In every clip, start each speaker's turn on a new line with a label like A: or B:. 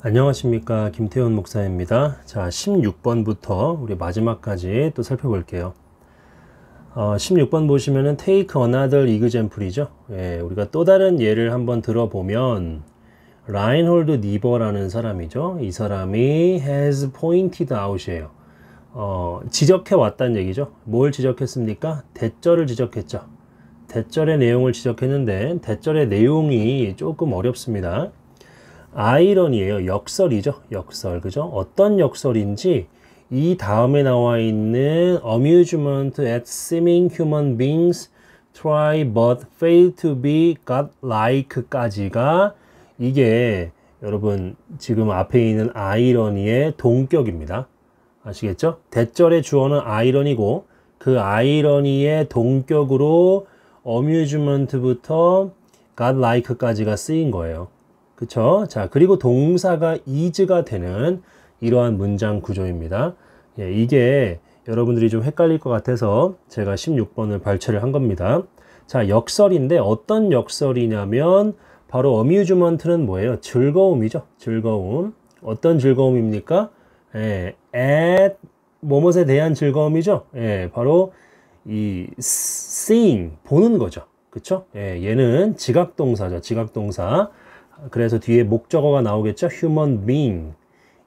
A: 안녕하십니까 김태훈 목사입니다 자 16번부터 우리 마지막까지 또 살펴볼게요 어, 16번 보시면은 take another example이죠 예, 우리가 또 다른 예를 한번 들어보면 라인홀드 니버라는 사람이죠 이 사람이 has pointed out이에요 어, 지적해 왔다는 얘기죠 뭘 지적했습니까 대절을 지적했죠 대절의 내용을 지적했는데 대절의 내용이 조금 어렵습니다 아이러니예요. 역설이죠. 역설. 그죠? 어떤 역설인지 이 다음에 나와 있는 amusement at seeming human beings try but fail to be godlike까지가 이게 여러분 지금 앞에 있는 아이러니의 동격입니다. 아시겠죠? 대절의 주어는 아이러니고 그 아이러니의 동격으로 어뮤즈먼트부터 godlike까지가 쓰인 거예요. 그쵸? 자, 그리고 동사가 is가 되는 이러한 문장 구조입니다. 예, 이게 여러분들이 좀 헷갈릴 것 같아서 제가 16번을 발췌를 한 겁니다. 자, 역설인데 어떤 역설이냐면 바로 어뮤즈먼트는 뭐예요? 즐거움이죠. 즐거움. 어떤 즐거움입니까? 예, at 뭐뭐에 대한 즐거움이죠. 예, 바로 이 seeing 보는 거죠. 그쵸? 예, 얘는 지각동사죠. 지각동사. 그래서 뒤에 목적어가 나오겠죠. human being.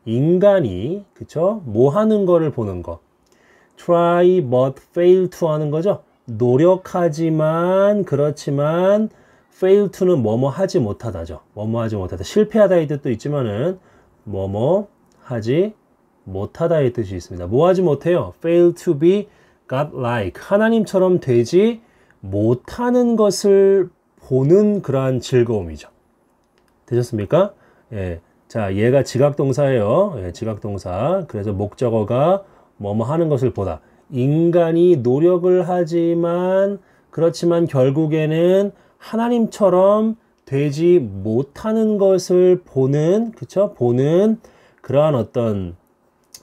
A: 인간이 그쵸? 뭐 하는 거를 보는 거. try but fail to 하는 거죠. 노력하지만 그렇지만 fail to는 뭐뭐 하지 못하다죠. 뭐뭐 하지 못하다. 실패하다의 뜻도 있지만은 뭐뭐 하지 못하다의 뜻이 있습니다. 뭐 하지 못해요? fail to be godlike. 하나님처럼 되지 못하는 것을 보는 그러한 즐거움이죠. 되셨습니까? 예. 자, 얘가 지각동사예요. 예, 지각동사. 그래서 목적어가 뭐 뭐 하는 것을 보다. 인간이 노력을 하지만 그렇지만 결국에는 하나님처럼 되지 못하는 것을 보는 그쵸 보는 그러한 어떤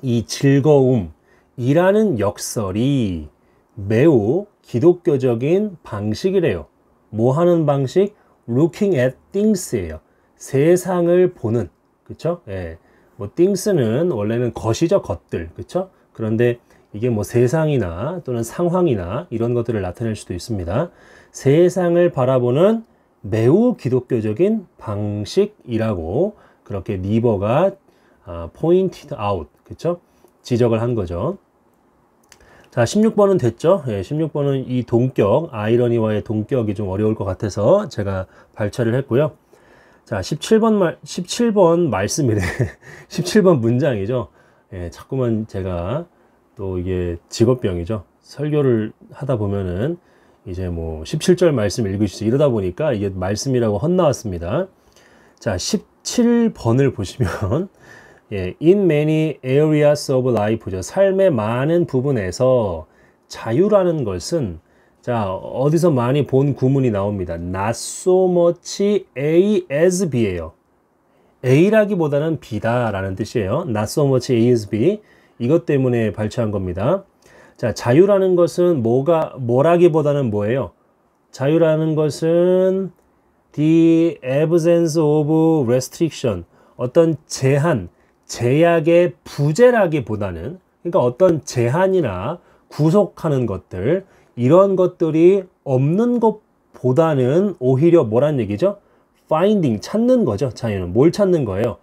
A: 이 즐거움이라는 역설이 매우 기독교적인 방식이래요. 뭐 하는 방식? looking at things예요. 세상을 보는 그쵸? 예. 뭐 t h 는 원래는 것이죠 것들 그쵸? 그런데 이게 뭐 세상이나 또는 상황이나 이런 것들을 나타낼 수도 있습니다. 세상을 바라보는 매우 기독교적인 방식이라고 그렇게 니버가 포인트드 아웃 그쵸? 지적을 한 거죠. 자, 16번은 됐죠? 예, 16번은 이 동격, 아이러니와의 동격이 좀 어려울 것 같아서 제가 발췌를 했고요. 자, 17번 말, 17번 말씀이래. 17번 문장이죠. 예, 자꾸만 제가 또 이게 직업병이죠. 설교를 하다 보면은 이제 뭐 17절 말씀 읽으시죠. 이러다 보니까 이게 말씀이라고 헛나왔습니다. 자, 17번을 보시면 예, in many areas of life죠. 삶의 많은 부분에서 자유라는 것은 자, 어디서 많이 본 구문이 나옵니다. Not so much A as B예요. A라기보다는 B다라는 뜻이에요. Not so much A as B. 이것 때문에 발췌한 겁니다. 자, 자유라는 것은 뭐가 뭐라기보다는 뭐예요? 자유라는 것은 the absence of restriction 어떤 제한, 제약의 부재라기보다는 그러니까 어떤 제한이나 구속하는 것들 이런 것들이 없는 것보다는 오히려 뭐란 얘기죠? finding, 찾는 거죠. 자얘는뭘 찾는 거예요?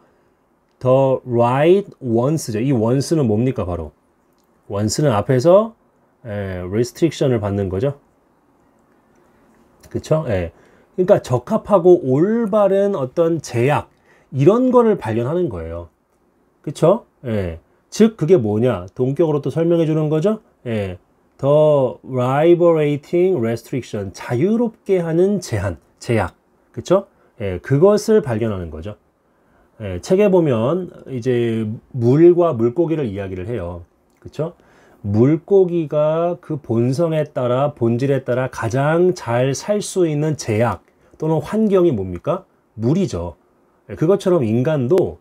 A: the right ones죠. 이 ones는 뭡니까? 바로 ones는 앞에서 에, 예, restriction을 받는 거죠. 그쵸? 예. 그러니까 적합하고 올바른 어떤 제약 이런 거를 발견하는 거예요. 그쵸? 예. 즉 그게 뭐냐? 동격으로 또 설명해 주는 거죠. 예. 더 liberating restriction 자유롭게 하는 제한 제약 그쵸 예, 그것을 발견하는 거죠 예, 책에 보면 이제 물과 물고기를 이야기를 해요 그쵸 물고기가 그 본성에 따라 본질에 따라 가장 잘 살 수 있는 제약 또는 환경이 뭡니까 물이죠 예, 그것처럼 인간도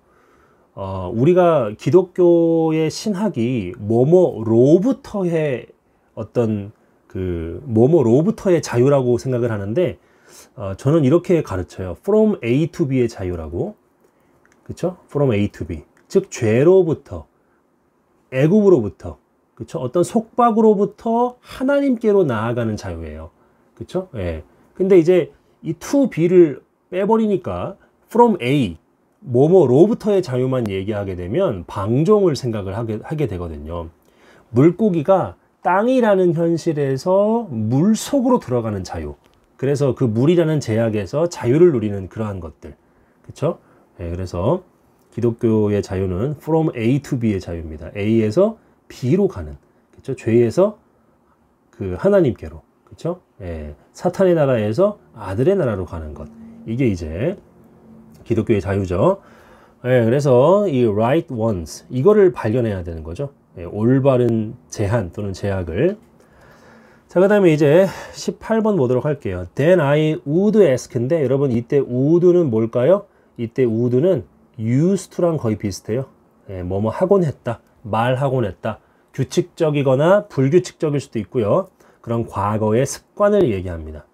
A: 어, 우리가 기독교의 신학이 뭐뭐로부터 해 어떤 그 뭐뭐로부터의 자유라고 생각을 하는데 어, 저는 이렇게 가르쳐요. from A to B의 자유라고 그렇죠? from A to B 즉 죄로부터 애굽으로부터 그렇죠? 어떤 속박으로부터 하나님께로 나아가는 자유예요. 그렇죠? 예. 근데 이제 이 to B를 빼버리니까 from A 뭐뭐로부터의 자유만 얘기하게 되면 방종을 생각을 하게, 하게 되거든요. 물고기가 땅이라는 현실에서 물 속으로 들어가는 자유. 그래서 그 물이라는 제약에서 자유를 누리는 그러한 것들. 그쵸죠 예, 그래서 기독교의 자유는 from A to B의 자유입니다. A에서 B로 가는. 그쵸 죄에서 그 하나님께로. 그쵸죠 예, 사탄의 나라에서 아들의 나라로 가는 것. 이게 이제 기독교의 자유죠. 예, 그래서 이 right ones 이거를 발견해야 되는 거죠. 예, 올바른 제한 또는 제약을 자, 그 다음에 이제 18번 보도록 할게요. Then I would ask인데 여러분 이때 would는 뭘까요? 이때 would는 used to랑 거의 비슷해요. 예, 뭐뭐 하곤 했다, 말하곤 했다. 규칙적이거나 불규칙적일 수도 있고요. 그런 과거의 습관을 얘기합니다.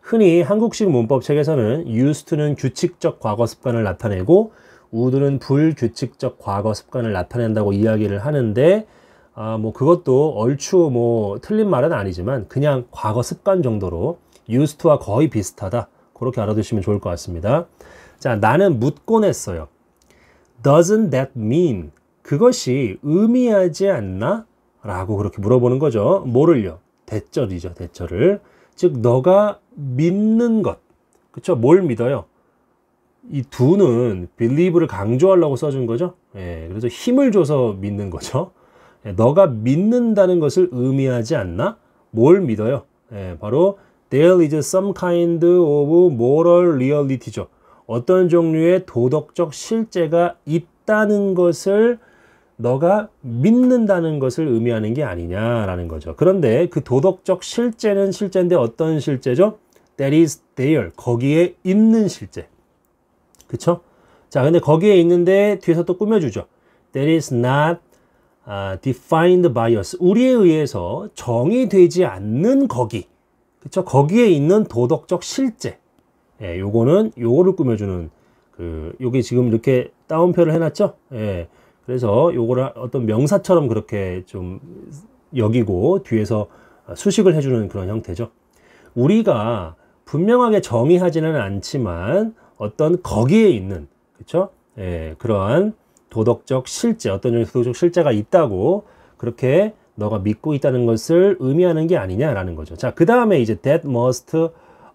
A: 흔히 한국식 문법책에서는 used는 규칙적 과거 습관을 나타내고 우드는 불규칙적 과거 습관을 나타낸다고 이야기를 하는데 아, 뭐 그것도 얼추 뭐 틀린 말은 아니지만 그냥 과거 습관 정도로 유스트와 거의 비슷하다. 그렇게 알아두시면 좋을 것 같습니다. 자, 나는 묻곤 했어요. Doesn't that mean? 그것이 의미하지 않나? 라고 그렇게 물어보는 거죠. 뭐를요? 대절이죠, 대절을. 즉, 너가 믿는 것. 그쵸? 뭘 믿어요? 이두는 believe를 강조하려고 써준 거죠. 예, 그래서 힘을 줘서 믿는 거죠. 예, 너가 믿는다는 것을 의미하지 않나? 뭘 믿어요? 예, 바로 there is some kind of moral reality죠. 어떤 종류의 도덕적 실제가 있다는 것을 너가 믿는다는 것을 의미하는 게 아니냐라는 거죠. 그런데 그 도덕적 실제는 실제인데 어떤 실제죠? That is there. 거기에 있는 실제. 그쵸? 자, 근데 거기에 있는데 뒤에서 또 꾸며주죠. That is not uh, defined by us. 우리에 의해서 정의되지 않는 거기. 그쵸? 거기에 있는 도덕적 실제. 예, 요거는 요거를 꾸며주는 그 요게 지금 이렇게 다운표를 해놨죠. 예. 그래서 요거를 어떤 명사처럼 그렇게 좀 여기고 뒤에서 수식을 해주는 그런 형태죠. 우리가 분명하게 정의하지는 않지만 어떤 거기에 있는 그렇죠? 예, 그러한 도덕적 실제 어떤 도덕적 실제가 있다고 그렇게 너가 믿고 있다는 것을 의미하는 게 아니냐라는 거죠. 자, 그 다음에 이제 that must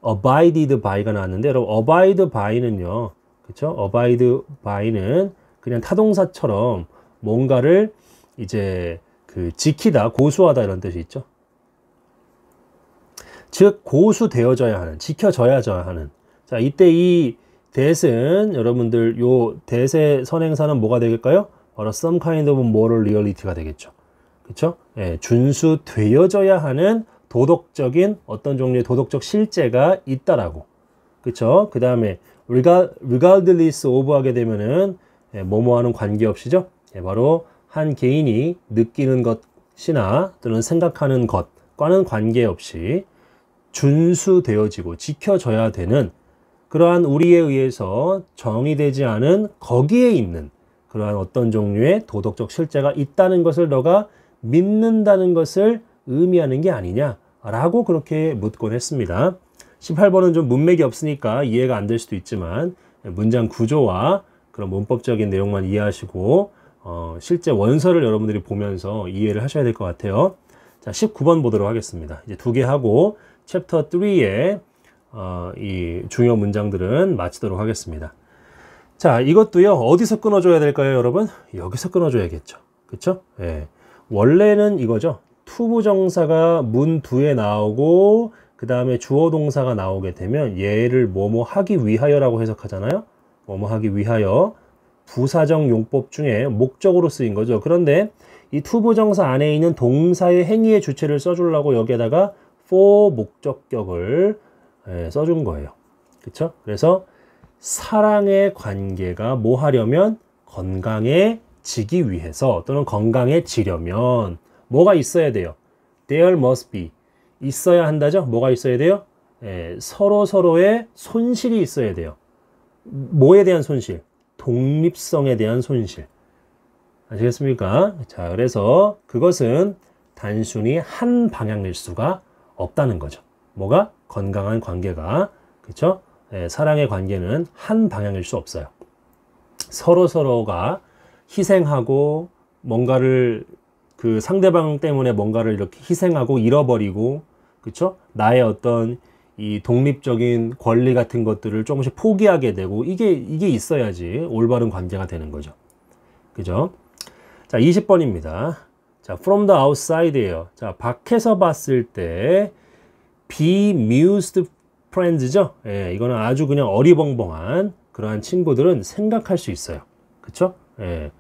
A: abided by가 나왔는데 여러분 abide by는요. 그렇죠? abide by는 그냥 타동사처럼 뭔가를 이제 그 지키다, 고수하다 이런 뜻이 있죠. 즉 고수되어져야 하는, 지켜져야 하는. 자, 이때 이 대세는 여러분들 요 대세 선행사는 뭐가 되겠까요? 바로 some kind of moral reality가 되겠죠. 그렇죠? 예, 준수되어져야 하는 도덕적인 어떤 종류의 도덕적 실제가 있다라고. 그렇죠? 그 다음에 regardless of 하게 되면은 예, 뭐뭐하는 관계없이죠. 예, 바로 한 개인이 느끼는 것이나 또는 생각하는 것과는 관계없이 준수되어지고 지켜져야 되는 그러한 우리에 의해서 정의되지 않은 거기에 있는 그러한 어떤 종류의 도덕적 실제가 있다는 것을 너가 믿는다는 것을 의미하는 게 아니냐라고 그렇게 묻곤 했습니다. 18번은 좀 문맥이 없으니까 이해가 안 될 수도 있지만 문장 구조와 그런 문법적인 내용만 이해하시고 어, 실제 원서를 여러분들이 보면서 이해를 하셔야 될 것 같아요. 자, 19번 보도록 하겠습니다. 이제 두 개 하고 챕터 3에 어, 이 중요 문장들은 마치도록 하겠습니다. 자, 이것도요, 어디서 끊어줘야 될까요, 여러분? 여기서 끊어줘야겠죠. 그쵸? 예. 원래는 이거죠. 투부정사가 문 두에 나오고, 그 다음에 주어 동사가 나오게 되면 얘를 뭐뭐 하기 위하여라고 해석하잖아요. 뭐뭐 하기 위하여. 부사정 용법 중에 목적으로 쓰인 거죠. 그런데 이 투부정사 안에 있는 동사의 행위의 주체를 써주려고 여기에다가 for 목적격을 예, 써준 거예요. 그렇 그래서 사랑의 관계가 뭐 하려면 건강해지기 위해서 또는 건강해지려면 뭐가 있어야 돼요? There must be 있어야 한다죠. 뭐가 있어야 돼요? 에, 예, 서로 서로의 손실이 있어야 돼요. 뭐에 대한 손실? 독립성에 대한 손실. 아시겠습니까? 자, 그래서 그것은 단순히 한 방향일 수가 없다는 거죠. 뭐가 건강한 관계가 그쵸 예, 사랑의 관계는 한 방향일 수 없어요. 서로 서로가 희생하고 뭔가를 그 상대방 때문에 뭔가를 이렇게 희생하고 잃어버리고 그쵸 나의 어떤 이 독립적인 권리 같은 것들을 조금씩 포기하게 되고 이게 이게 있어야지 올바른 관계가 되는 거죠. 그죠? 자, 20번입니다. 자, from the o u t s i d e 에요 자, 밖에서 봤을 때 비뮤스 u 프렌즈죠 예, 이거는 아주 그냥 어리벙벙한 그러한 친구들은 생각할 수 있어요. 그쵸? 예.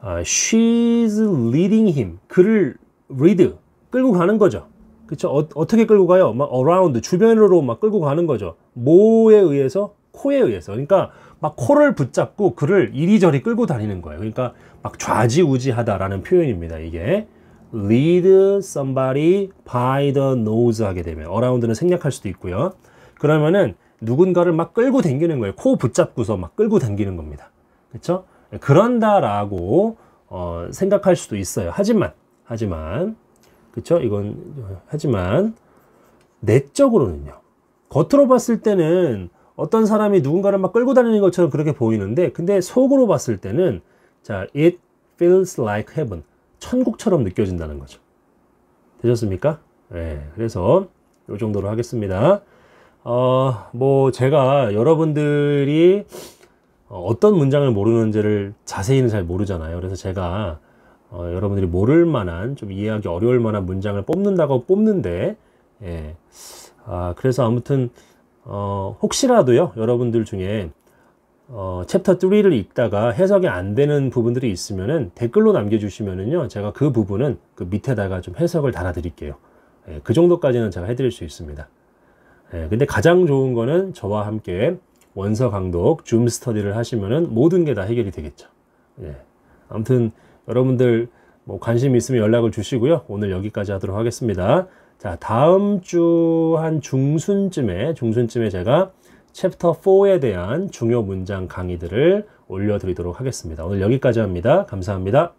A: 아, she's leading him. 그를 lead, 끌고 가는 거죠. 그쵸? 어, 떻게 끌고 가요? 막 around, 주변으로 막 끌고 가는 거죠. 뭐에 의해서? 코에 의해서. 그러니까 막 코를 붙잡고 그를 이리저리 끌고 다니는 거예요. 그러니까 막 좌지우지하다라는 표현입니다. 이게. lead somebody by the nose 하게 되면 어라운드는 생략할 수도 있고요. 그러면은 누군가를 막 끌고 당기는 거예요. 코 붙잡고서 막 끌고 당기는 겁니다. 그렇죠? 그런다라고 어, 생각할 수도 있어요. 하지만 하지만 그렇죠? 이건 하지만 내적으로는요. 겉으로 봤을 때는 어떤 사람이 누군가를 막 끌고 다니는 것처럼 그렇게 보이는데 근데 속으로 봤을 때는 자, it feels like heaven. 천국처럼 느껴진다는 거죠. 되셨습니까? 네, 그래서 이 정도로 하겠습니다. 어, 뭐 제가 여러분들이 어떤 문장을 모르는지를 자세히는 잘 모르잖아요. 그래서 제가 어, 여러분들이 모를 만한 좀 이해하기 어려울 만한 문장을 뽑는다고 뽑는데 예. 아, 그래서 아무튼 어, 혹시라도요 여러분들 중에 어, 챕터 3를 읽다가 해석이 안 되는 부분들이 있으면은 댓글로 남겨주시면은요 제가 그 부분은 그 밑에다가 좀 해석을 달아 드릴게요 예, 그 정도까지는 제가 해드릴 수 있습니다 예, 근데 가장 좋은 거는 저와 함께 원서 강독 줌 스터디를 하시면 모든 게 다 해결이 되겠죠 예, 아무튼 여러분들 뭐 관심 있으면 연락을 주시고요 오늘 여기까지 하도록 하겠습니다 자 다음 주 한 중순쯤에 중순쯤에 제가 챕터 4에 대한 중요 문장 강의들을 올려드리도록 하겠습니다. 오늘 여기까지 합니다. 감사합니다.